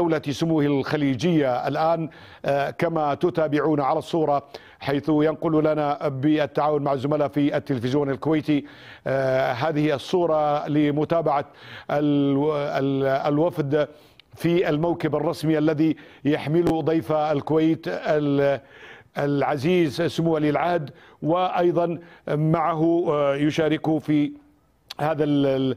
دولة سموه الخليجية الآن آه، كما تتابعون على الصورة حيث ينقل لنا بالتعاون مع الزملاء في التلفزيون الكويتي آه، هذه الصورة لمتابعة الوفد في الموكب الرسمي الذي يحمله ضيف الكويت العزيز سمو ولي العهد وأيضا معه آه، يشارك في هذا